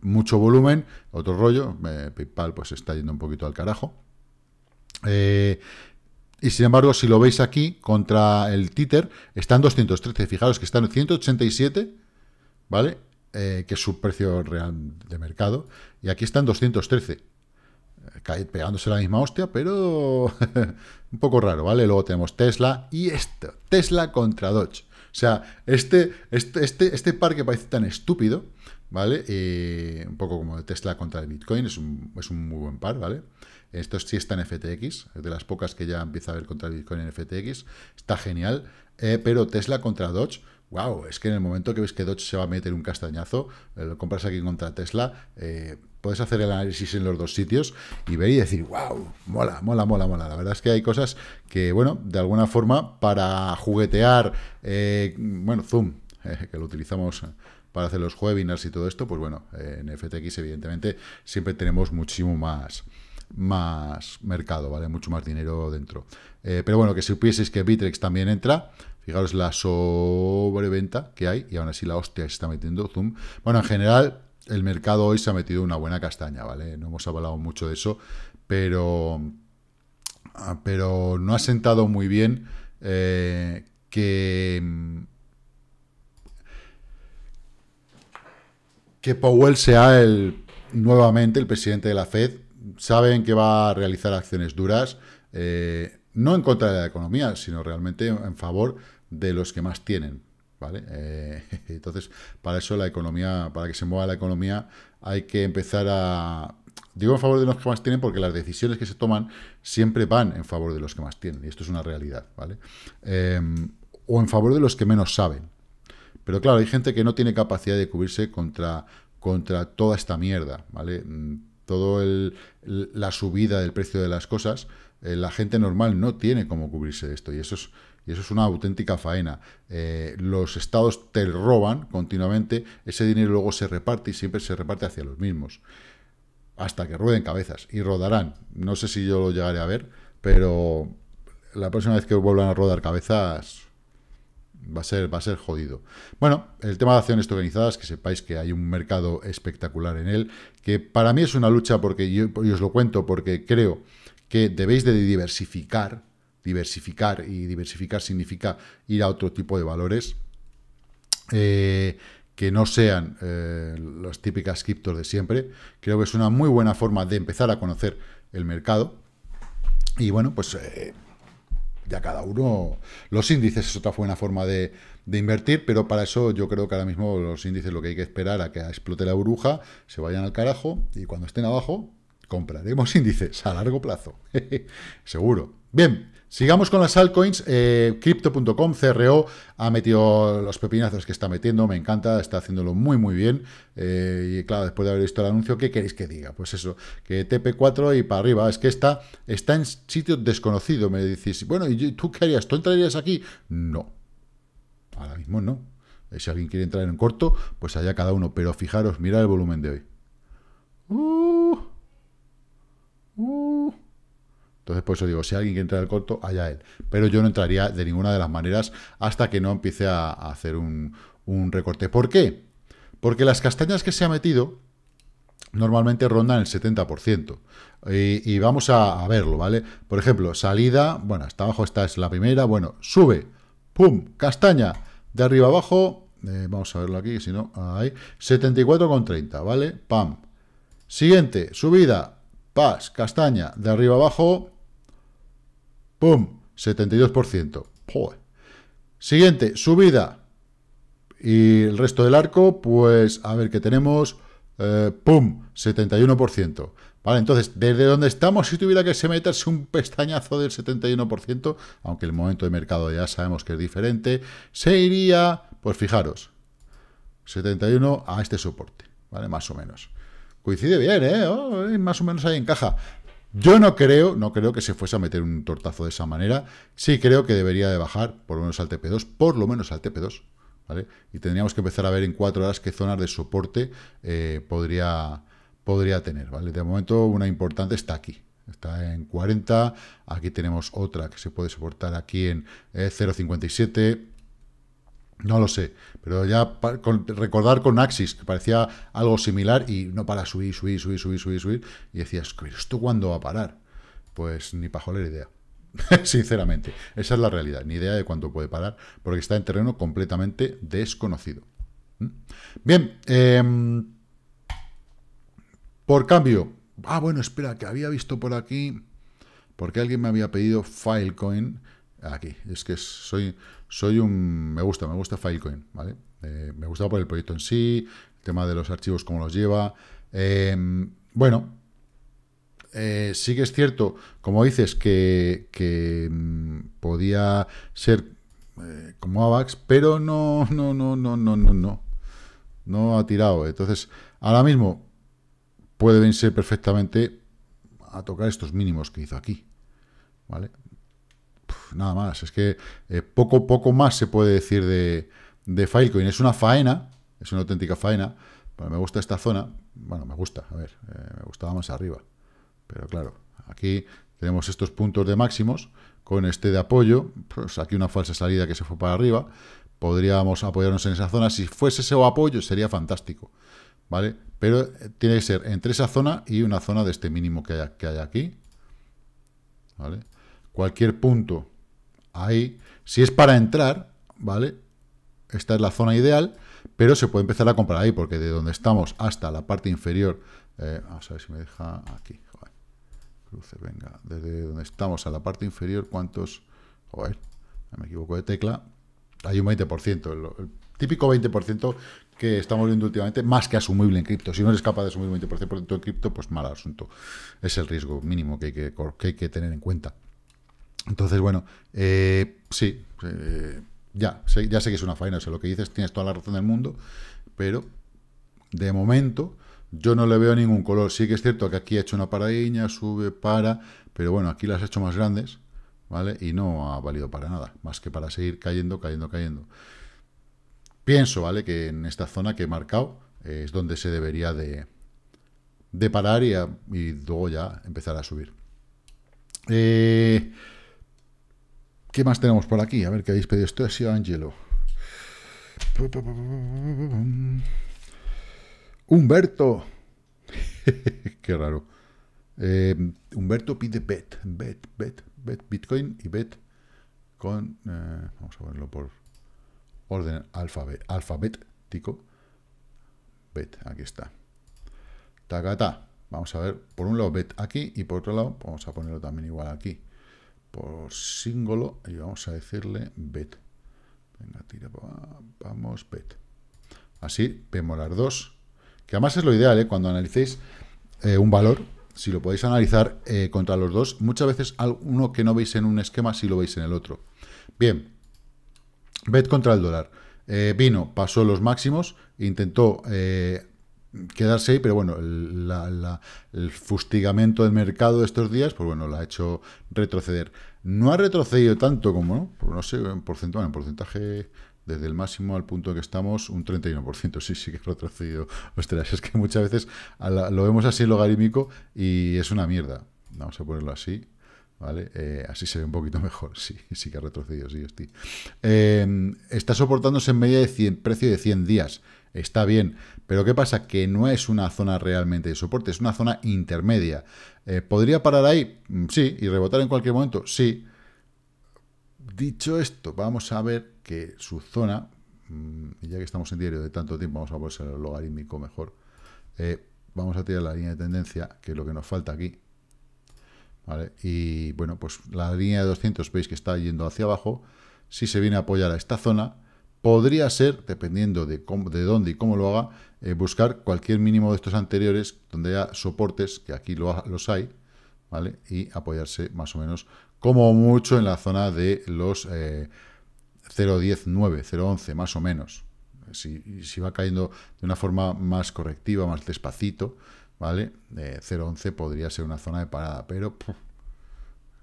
mucho volumen, otro rollo, eh, PayPal pues está yendo un poquito al carajo. Y sin embargo, si lo veis aquí, contra el títer, están 213. Fijaros que están en 187 ¿vale? Eh, que es su precio real de mercado. Y aquí están 213. Eh, cae pegándose la misma hostia, pero un poco raro, ¿vale? Luego tenemos Tesla y esto, Tesla contra Dodge. O sea, este, este, este, este par que parece tan estúpido, ¿vale? un poco como Tesla contra el Bitcoin, es un, muy buen par, ¿vale? Esto sí está en FTX, es de las pocas que ya empieza a haber contra el Bitcoin en FTX, está genial, eh, pero Tesla contra Dodge, wow, es que en el momento que ves que Dodge se va a meter un castañazo, eh, lo compras aquí contra Tesla, eh, puedes hacer el análisis en los dos sitios y ver y decir, wow, mola, mola, mola, mola. La verdad es que hay cosas que, bueno, de alguna forma para juguetear, eh, bueno, Zoom, que lo utilizamos para hacer los webinars y todo esto, pues bueno, en FTX evidentemente siempre tenemos muchísimo más más mercado, ¿vale? Mucho más dinero dentro. pero bueno, que si supieseis que Bitrex también entra, Fijaros la sobreventa que hay y aún así la hostia se está metiendo Zoom. Bueno, en general, el mercado hoy se ha metido una buena castaña, ¿vale? No hemos hablado mucho de eso, pero, ah, pero no ha sentado muy bien eh, que, Powell sea el nuevamente el presidente de la Fed. Saben que va a realizar acciones duras, eh, no en contra de la economía, sino realmente en favor de los que más tienen, ¿vale? Eh, entonces, para eso la economía, para que se mueva la economía, hay que empezar a... Digo en favor de los que más tienen porque las decisiones que se toman siempre van en favor de los que más tienen, y esto es una realidad, ¿vale? Eh, o en favor de los que menos saben. Pero claro, hay gente que no tiene capacidad de cubrirse contra, contra toda esta mierda, ¿vale? Mm, todo la subida del precio de las cosas, eh, la gente normal no tiene cómo cubrirse de esto, y eso es, y eso es una auténtica faena. Eh, los estados te roban continuamente, ese dinero luego se reparte y siempre se reparte hacia los mismos. Hasta que rueden cabezas. Y rodarán. No sé si yo lo llegaré a ver, pero la próxima vez que vuelvan a rodar cabezas va a ser, va a ser jodido. Bueno, el tema de acciones tokenizadas, que sepáis que hay un mercado espectacular en él, que para mí es una lucha porque yo os lo cuento, porque creo que debéis de diversificar diversificar y diversificar significa ir a otro tipo de valores eh, que no sean los eh, las típicas criptos de siempre. Creo que es una muy buena forma de empezar a conocer el mercado. Y bueno, pues eh, ya cada uno... Los índices es otra buena forma de, de invertir, pero para eso yo creo que ahora mismo los índices lo que hay que esperar a que explote la burbuja, se vayan al carajo y cuando estén abajo, compraremos índices a largo plazo. Seguro. Bien, Sigamos con las altcoins. Eh, Crypto.com, CRO, ha metido los pepinazos que está metiendo. Me encanta, está haciéndolo muy, muy bien. Eh, y claro, después de haber visto el anuncio, ¿qué queréis que diga? Pues eso, que TP4 y para arriba. Es que está, está en sitio desconocido. Me decís, bueno, ¿y tú qué harías? ¿Tú entrarías aquí? No. Ahora mismo no. Eh, si alguien quiere entrar en corto, pues allá cada uno. Pero fijaros, mirad el volumen de hoy. Uh. Entonces, por eso digo, si alguien quiere entrar al corto, allá él. Pero yo no entraría de ninguna de las maneras hasta que no empiece a, hacer un, recorte. ¿Por qué? Porque las castañas que se ha metido, normalmente rondan el 70%. Y, vamos a, verlo, ¿vale? Por ejemplo, salida, bueno, hasta abajo esta es la primera, bueno, sube, pum, castaña, de arriba abajo, eh, vamos a verlo aquí, si no, ahí, 74,30, ¿vale? Pam. Siguiente, subida, pas, castaña, de arriba abajo, ¡Pum! 72%. Siguiente, subida. Y el resto del arco, pues a ver qué tenemos. Eh, ¡Pum! 71%. Vale, entonces, desde donde estamos, si tuviera que se meterse un pestañazo del 71%, aunque el momento de mercado ya sabemos que es diferente, se iría, pues fijaros, 71 a este soporte, ¿vale? Más o menos. Coincide bien, ¿eh? Oh, más o menos ahí encaja. Yo no creo, no creo que se fuese a meter un tortazo de esa manera. Sí creo que debería de bajar por lo menos al TP2, por lo menos al TP2, ¿vale? Y tendríamos que empezar a ver en cuatro horas qué zonas de soporte eh, podría, podría tener, ¿vale? De momento una importante está aquí, está en 40, aquí tenemos otra que se puede soportar aquí en 0.57, eh, no lo sé, pero ya recordar con Axis, que parecía algo similar y no para subir, subir, subir, subir, subir, subir. Y decías, ¿esto cuándo va a parar? Pues ni joler idea. Sinceramente, esa es la realidad, ni idea de cuándo puede parar, porque está en terreno completamente desconocido. ¿Mm? Bien, em, por cambio, ah, bueno, espera, que había visto por aquí, porque alguien me había pedido Filecoin, aquí, es que soy, soy un... me gusta, me gusta Filecoin, ¿vale? Eh, me gusta por el proyecto en sí, el tema de los archivos, como los lleva. Em, bueno, eh, sí que es cierto, como dices, que, que mm, podía ser eh, como AVAX, pero no, no, no, no, no, no, no. No ha tirado. Entonces, ahora mismo puede venirse perfectamente a tocar estos mínimos que hizo aquí. ¿Vale? nada más. Es que eh, poco, poco más se puede decir de, de Filecoin. Es una faena, es una auténtica faena. me gusta esta zona. Bueno, me gusta, a ver, eh, me gustaba más arriba. Pero claro, aquí tenemos estos puntos de máximos con este de apoyo. Pues aquí una falsa salida que se fue para arriba. Podríamos apoyarnos en esa zona. Si fuese ese apoyo, sería fantástico. ¿Vale? Pero eh, tiene que ser entre esa zona y una zona de este mínimo que hay, que hay aquí. ¿Vale? Cualquier punto ahí. Si es para entrar, ¿vale? Esta es la zona ideal, pero se puede empezar a comprar ahí, porque de donde estamos hasta la parte inferior, eh, vamos a ver si me deja aquí, joder, cruce, venga, desde donde estamos a la parte inferior, ¿cuántos? Joder, me equivoco de tecla, hay un 20%, el, típico 20% que estamos viendo últimamente, más que asumible en cripto. Si no eres capaz de asumir un 20% en cripto, pues mal asunto. Es el riesgo mínimo que, hay que tener en cuenta. Entonces, bueno, eh, sí, eh, ya, sé, ya sé que es una faena, o sea, lo que dices tienes toda la razón del mundo, pero de momento yo no le veo ningún color. Sí que es cierto que aquí ha hecho una paradiña, sube, para, pero bueno, aquí las ha hecho más grandes, ¿vale? Y no ha valido para nada, más que para seguir cayendo, cayendo, cayendo. Pienso, ¿vale? Que en esta zona que he marcado eh, es donde se debería de, parar y, y luego ya empezar a subir. Eh, ¿Qué más tenemos por aquí? A ver, ¿qué habéis pedido? Esto ha sido Angelo. Humberto. Qué raro. Eh, Humberto pide bet, bet, bet, bet, Bitcoin y bet con, eh, vamos a ponerlo por orden alfabético. Bet, aquí está. Tacata. Vamos a ver, por un lado bet aquí y por otro lado vamos a ponerlo también igual aquí por símbolo y vamos a decirle bet. Venga, tira, vamos, bet. Así vemos las dos. Que además es lo ideal, ¿eh? cuando analicéis eh, un valor, si lo podéis analizar eh, contra los dos, muchas veces uno que no veis en un esquema, si lo veis en el otro. Bien, bet contra el dólar. Eh, vino, pasó los máximos, intentó quedarse ahí, pero bueno, el, la, el fustigamiento del mercado de estos días, pues bueno, la ha hecho retroceder. No ha retrocedido tanto como, ¿no? no sé, en porcentaje, desde el máximo al punto que estamos, un 31%, sí, sí que ha retrocedido. Ostras, es que muchas veces lo vemos así logarítmico y es una mierda. Vamos a ponerlo así, ¿vale? Eh, así se ve un poquito mejor, sí, sí que ha retrocedido, sí, hostia. Eh, está soportándose en media de 100, precio de 100 días. Está bien, pero ¿qué pasa? Que no es una zona realmente de soporte, es una zona intermedia. Eh, ¿Podría parar ahí? Mm, sí, y rebotar en cualquier momento, sí. Dicho esto, vamos a ver que su zona, mm, ya que estamos en diario de tanto tiempo, vamos a ponerse el logarítmico mejor, eh, vamos a tirar la línea de tendencia, que es lo que nos falta aquí. Y bueno, pues la línea de 200 veis que está yendo hacia abajo. Si se viene a apoyar a esta zona, podría ser, dependiendo de, cómo, de dónde y cómo lo haga, eh, buscar cualquier mínimo de estos anteriores donde haya soportes, que aquí los hay, ¿vale? Y apoyarse más o menos como mucho en la zona de los eh, 0.19, 0.11, más o menos. Si, va cayendo de una forma más correctiva, más despacito, ¿vale? 0.11 eh, podría ser una zona de parada, pero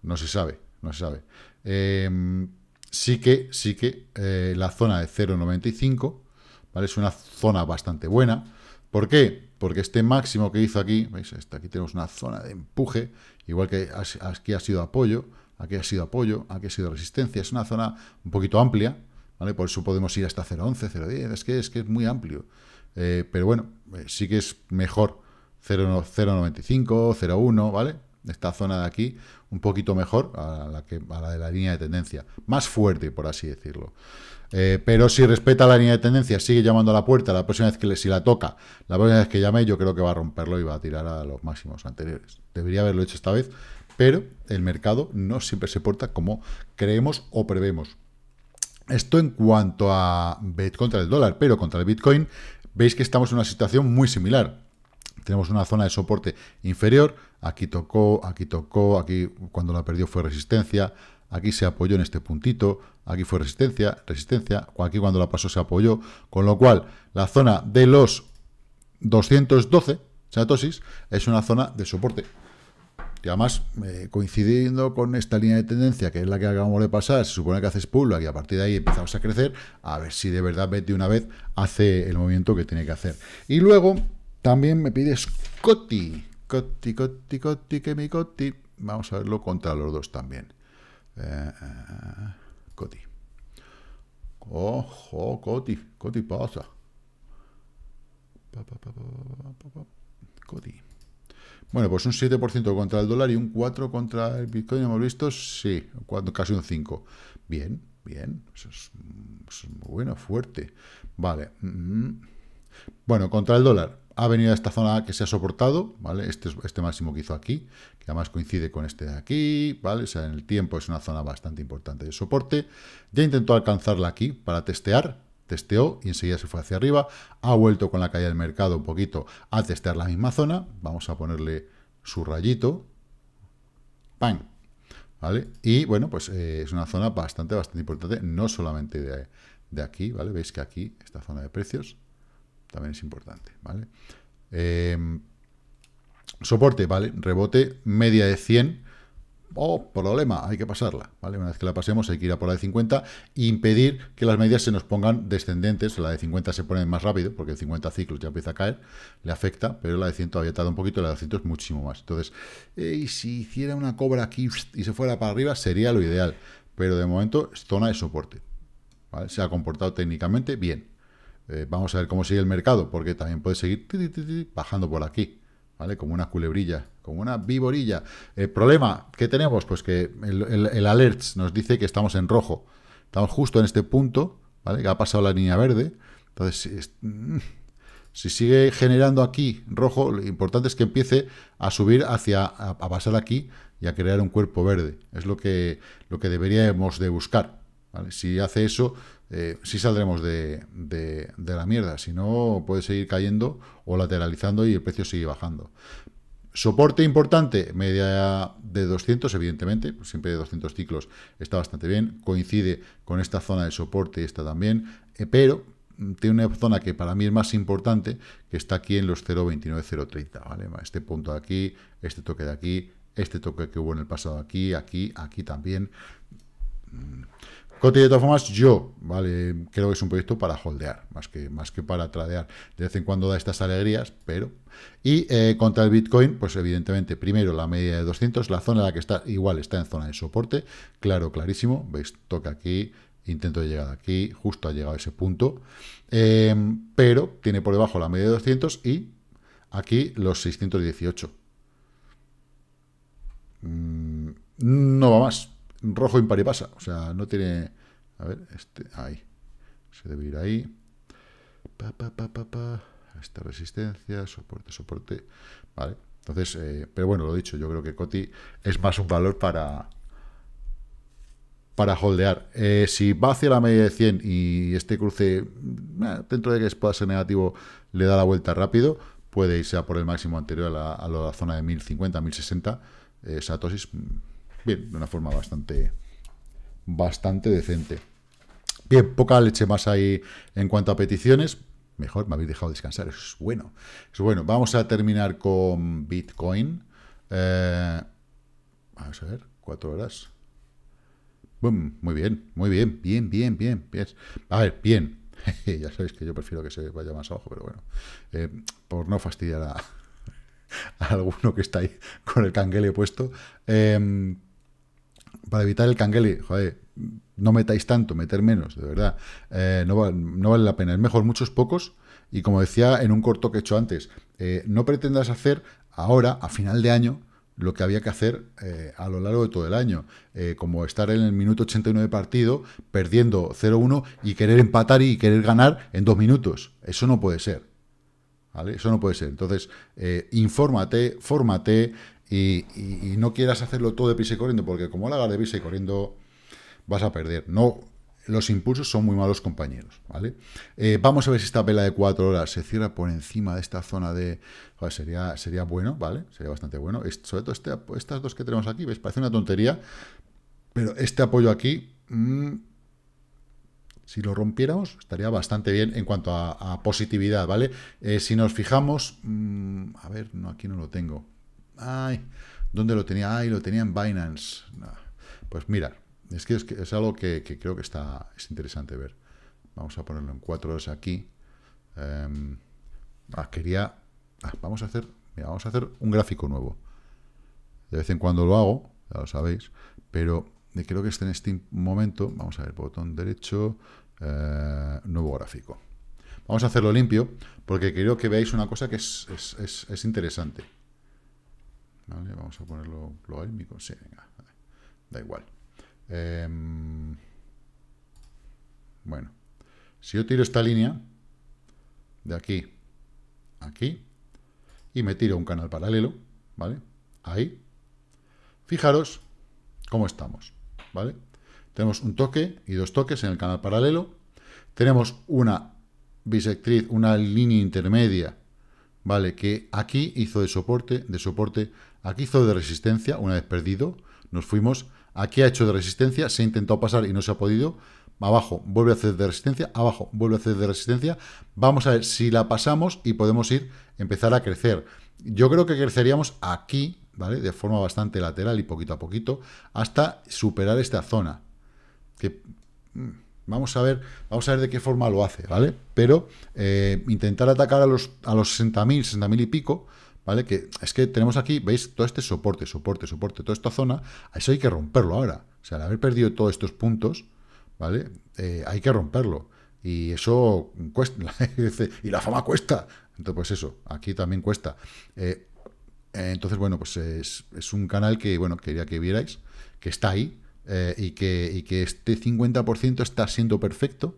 no se sabe, no se sabe. Eh, sí que, sí que eh, la zona de 0.95, ¿vale? Es una zona bastante buena. ¿Por qué? Porque este máximo que hizo aquí, ¿veis? Hasta este, aquí tenemos una zona de empuje, igual que aquí ha sido apoyo, aquí ha sido apoyo, aquí ha sido resistencia, es una zona un poquito amplia, ¿vale? Por eso podemos ir hasta 0.11, 0.10, es que, es que es muy amplio. Eh, pero bueno, eh, sí que es mejor 0.95, 0.1, ¿vale? esta zona de aquí, un poquito mejor a la, que, a la de la línea de tendencia, más fuerte, por así decirlo. Eh, pero si respeta la línea de tendencia, sigue llamando a la puerta, la próxima vez que le, si la toca, la próxima vez que llame, yo creo que va a romperlo y va a tirar a los máximos anteriores. Debería haberlo hecho esta vez, pero el mercado no siempre se porta como creemos o prevemos. Esto en cuanto a bet contra el dólar, pero contra el Bitcoin, veis que estamos en una situación muy similar. Tenemos una zona de soporte inferior, aquí tocó, aquí tocó, aquí cuando la perdió fue resistencia, aquí se apoyó en este puntito, aquí fue resistencia, resistencia, aquí cuando la pasó se apoyó, con lo cual la zona de los 212, chatosis, es una zona de soporte. Y además, eh, coincidiendo con esta línea de tendencia, que es la que acabamos de pasar, se supone que haces pull y a partir de ahí empezamos a crecer, a ver si de verdad de una vez hace el movimiento que tiene que hacer. Y luego, también me pide Scotty, Coti, coti, coti, que mi coti. Vamos a verlo contra los dos también. Eh, eh, coti. Ojo, coti. Coti pasa. Coti. Bueno, pues un 7% contra el dólar y un 4% contra el Bitcoin, hemos visto, sí, casi un 5%. Bien, bien, eso es muy bueno, fuerte. Vale. Mm, mm. Bueno, contra el dólar, ha venido a esta zona que se ha soportado, ¿vale? Este, este máximo que hizo aquí, que además coincide con este de aquí, ¿vale? O sea, en el tiempo es una zona bastante importante de soporte. Ya intentó alcanzarla aquí para testear, testeó y enseguida se fue hacia arriba. Ha vuelto con la calle del mercado un poquito a testear la misma zona. Vamos a ponerle su rayito. ¡Pam! ¿Vale? Y bueno, pues eh, es una zona bastante, bastante importante, no solamente de, de aquí, ¿vale? Veis que aquí, esta zona de precios, también es importante, ¿vale? Em, soporte, ¿vale? Rebote, media de 100. Oh, problema, hay que pasarla, ¿vale? Una vez que la pasemos hay que ir a por la de 50 impedir que las medias se nos pongan descendentes. La de 50 se pone más rápido porque el 50 ciclos ya empieza a caer, le afecta, pero la de 100 ha tarda un poquito, la de 200 es muchísimo más. Entonces, si hiciera una cobra aquí y se fuera para arriba sería lo ideal, pero de momento es zona de soporte, Se ha comportado técnicamente bien. Eh, vamos a ver cómo sigue el mercado, porque también puede seguir bajando por aquí, ¿vale? Como una culebrilla, como una viborilla. El eh, problema que tenemos, pues que el, alert nos dice que estamos en rojo. Estamos justo en este punto, ¿vale? Que ha pasado la línea verde. Entonces, si, mm, sigue generando aquí rojo, lo importante es que empiece a subir hacia, a, pasar aquí y a crear un cuerpo verde. Es lo que, lo que deberíamos de buscar. ¿vale? Si hace eso, eh, si saldremos de, la mierda. Si no, puede seguir cayendo o lateralizando y el precio sigue bajando. Soporte importante, media de 200, evidentemente, pues siempre de 200 ciclos está bastante bien, coincide con esta zona de soporte y esta también, eh, pero tiene una zona que para mí es más importante, que está aquí en los 0.29-0.30, Este punto de aquí, este toque de aquí, este toque que hubo en el pasado aquí, aquí, aquí también. Coti, de todas formas, yo vale, creo que es un proyecto para holdear, más que, más que para tradear. De vez en cuando da estas alegrías, pero... Y eh, contra el Bitcoin, pues evidentemente, primero la media de 200, la zona en la que está, igual está en zona de soporte, claro, clarísimo, veis, toca aquí, intento llegar aquí, justo ha llegado a ese punto, em, pero tiene por debajo la media de 200 y aquí los 618. Mm, no va más, rojo impar y pasa. O sea, no tiene... A ver, este... Ahí. Se debe ir ahí. Pa, pa, pa, pa, pa. Esta resistencia, soporte, soporte. Vale. Entonces, eh, pero bueno, lo dicho, yo creo que Coti es más un valor para para holdear. Eh, si va hacia la media de 100 y este cruce, dentro de que pueda ser negativo, le da la vuelta rápido, puede irse a por el máximo anterior a la, a la zona de 1050, 1060. Satosis Bien, de una forma bastante, bastante decente. Bien, poca leche más ahí en cuanto a peticiones. Mejor, me habéis dejado descansar, eso es bueno. Es bueno, vamos a terminar con Bitcoin. Eh, vamos a ver, cuatro horas. muy bien, muy bien, bien, bien, bien, bien. A ver, bien. ya sabéis que yo prefiero que se vaya más abajo, pero bueno. Eh, por no fastidiar a, alguno que está ahí con el canguele puesto. Eh, para evitar el canguele, joder, no metáis tanto, meter menos, de verdad. Eh, no, vale la pena. Es mejor muchos pocos. Y como decía en un corto que he hecho antes, eh, no pretendas hacer ahora, a final de año, lo que había que hacer eh, a lo largo de todo el año, como estar en el minuto 89 de partido, perdiendo 0-1 y querer empatar y querer ganar en dos minutos. Eso no puede ser. Eso no puede ser. Entonces, infórmate, fórmate, y, no quieras hacerlo todo de prisa y corriendo, porque como la hagas de y corriendo, vas a perder. No, los impulsos son muy malos compañeros, ¿vale? Eh, vamos a ver si esta vela de 4 horas se cierra por encima de esta zona de... sería, sería bueno, ¿vale? Sería bastante bueno. sobre todo este estas dos que tenemos aquí, ¿ves? Parece una tontería, pero este apoyo aquí... Mm, si lo rompiéramos, estaría bastante bien en cuanto a, positividad, ¿vale? Eh, si nos fijamos... Mm, a ver, no, aquí no lo tengo. Ay, ¿dónde lo tenía? Ay, lo tenía en Binance. Pues mira, es que es, algo que, creo que está es interesante ver. Vamos a ponerlo en cuatro horas aquí. Em, ah, quería... Ah, vamos a hacer... vamos a hacer un gráfico nuevo. De vez en cuando lo hago, ya lo sabéis, pero creo que está en este momento. Vamos a ver, botón derecho, eh, nuevo gráfico. Vamos a hacerlo limpio, porque creo que veáis una cosa que es, es interesante. ¿vale? Vamos a ponerlo logarítmico, sí, venga, da igual. Em, bueno, si yo tiro esta línea de aquí a aquí y me tiro un canal paralelo, ¿vale? Ahí. Fijaros cómo estamos, ¿vale? Tenemos un toque y dos toques en el canal paralelo. Tenemos una bisectriz, una línea intermedia ¿vale? Que aquí hizo de soporte, de soporte, aquí hizo de resistencia, una vez perdido, nos fuimos, aquí ha hecho de resistencia, se ha intentado pasar y no se ha podido, abajo vuelve a hacer de resistencia, abajo vuelve a hacer de resistencia, vamos a ver si la pasamos y podemos ir, empezar a crecer. Yo creo que creceríamos aquí, ¿vale? De forma bastante lateral y poquito a poquito, hasta superar esta zona, que mm, Vamos a ver, vamos a ver de qué forma lo hace, ¿vale? Pero eh, intentar atacar a los, a los 60.000, 60.000 y pico, ¿vale? Que es que tenemos aquí, ¿veis? Todo este soporte, soporte, soporte, toda esta zona, eso hay que romperlo ahora. O sea, al haber perdido todos estos puntos, ¿vale? Eh, hay que romperlo. Y eso cuesta, y la fama cuesta. Entonces, pues eso, aquí también cuesta. Eh, entonces, bueno, pues es, es un canal que, bueno, quería que vierais, que está ahí, eh, y, que, que, este 50% está siendo perfecto.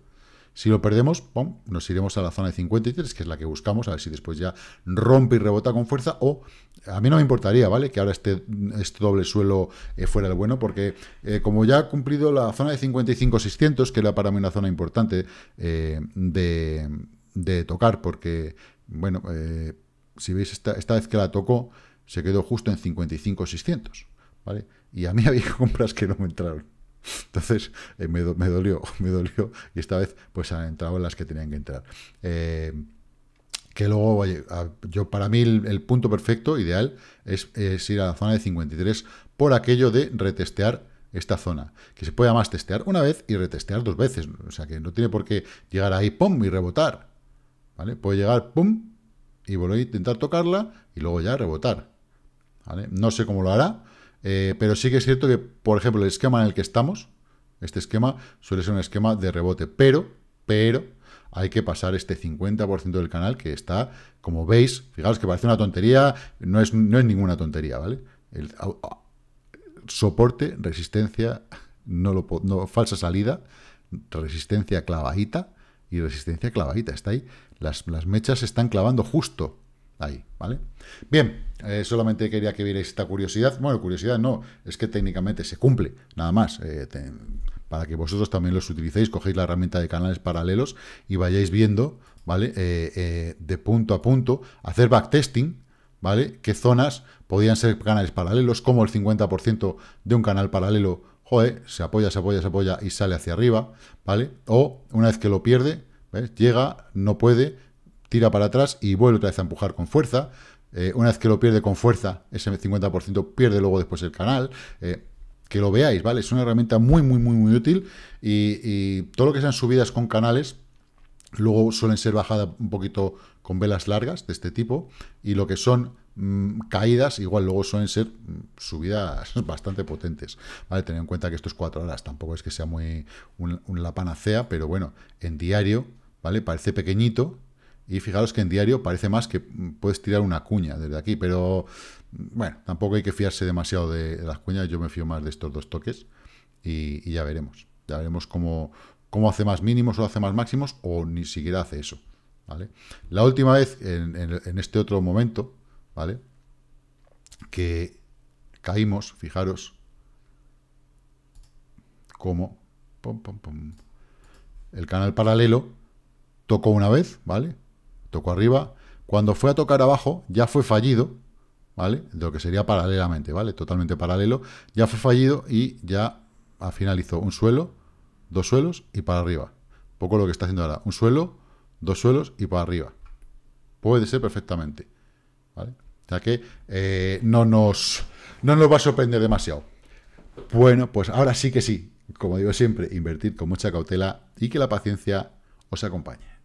Si lo perdemos, nos iremos a la zona de 53, que es la que buscamos, a ver si después ya rompe y rebota con fuerza, o a mí no me importaría, ¿vale? Que ahora este, este doble suelo eh, fuera el bueno, porque eh, como ya ha cumplido la zona de 55-600, que era para mí una zona importante de, tocar, porque, bueno, si veis, esta, esta vez que la tocó, se quedó justo en 55-600. ¿vale? Y a mí había compras que no me entraron. Entonces, eh, me, dolió, me dolió. Y esta vez, pues han entrado las que tenían que entrar. Eh, que luego, yo para mí el, punto perfecto, ideal, es, ir a la zona de 53 por aquello de retestear esta zona, que se pueda más testear una vez y retestear dos veces, o sea que no tiene por qué llegar ahí, pum, y rebotar, ¿vale? Puede llegar, pum, y volver a intentar tocarla y luego ya rebotar, No sé cómo lo hará, eh, pero sí que es cierto que, por ejemplo, el esquema en el que estamos, este esquema suele ser un esquema de rebote, pero, pero, hay que pasar este 50% del canal que está, como veis, fijaos que parece una tontería, no es, no es ninguna tontería, ¿vale? soporte, resistencia, no lo, falsa salida, resistencia clavadita y resistencia clavadita, está ahí. Las, las mechas se están clavando justo, Ahí, ¿vale? Bien, eh, solamente quería que vierais esta curiosidad. Bueno, curiosidad no, es que técnicamente se cumple, nada más. Eh, para que vosotros también los utilicéis, cogéis la herramienta de canales paralelos y vayáis viendo, ¿vale? Eh, de punto a punto, hacer backtesting, ¿vale? ¿Qué zonas podían ser canales paralelos? Como el 50% de un canal paralelo, joder, se apoya, se apoya, se apoya y sale hacia arriba, ¿vale? O una vez que lo pierde, ¿ves? llega, no puede, tira para atrás y vuelve otra vez a empujar con fuerza. Eh, una vez que lo pierde con fuerza, ese 50% pierde luego después el canal. Eh, que lo veáis, ¿vale? Es una herramienta muy, muy, muy, muy útil y, todo lo que sean subidas con canales, luego suelen ser bajadas un poquito con velas largas de este tipo y lo que son mm, caídas, igual luego suelen ser mm, subidas bastante potentes, ¿vale? Tener en cuenta que esto es cuatro horas, tampoco es que sea muy una panacea, pero bueno, en diario, ¿vale? Parece pequeñito, y fijaros que en diario parece más que puedes tirar una cuña desde aquí, pero bueno, tampoco hay que fiarse demasiado de las cuñas, yo me fío más de estos dos toques y, ya veremos. Ya veremos cómo, cómo hace más mínimos o hace más máximos o ni siquiera hace eso. ¿vale? La última vez, en, este otro momento, ¿vale? Que caímos, fijaros, cómo. el canal paralelo tocó una vez, ¿vale? Tocó arriba. Cuando fue a tocar abajo, ya fue fallido, ¿vale? Lo que sería paralelamente, ¿vale? Totalmente paralelo. Ya fue fallido y ya ah, finalizó un suelo, dos suelos y para arriba. poco lo que está haciendo ahora. Un suelo, dos suelos y para arriba. Puede ser perfectamente, ¿vale? O sea que eh, no, nos, no nos va a sorprender demasiado. Bueno, pues ahora sí que sí. Como digo siempre, invertir con mucha cautela y que la paciencia os acompañe.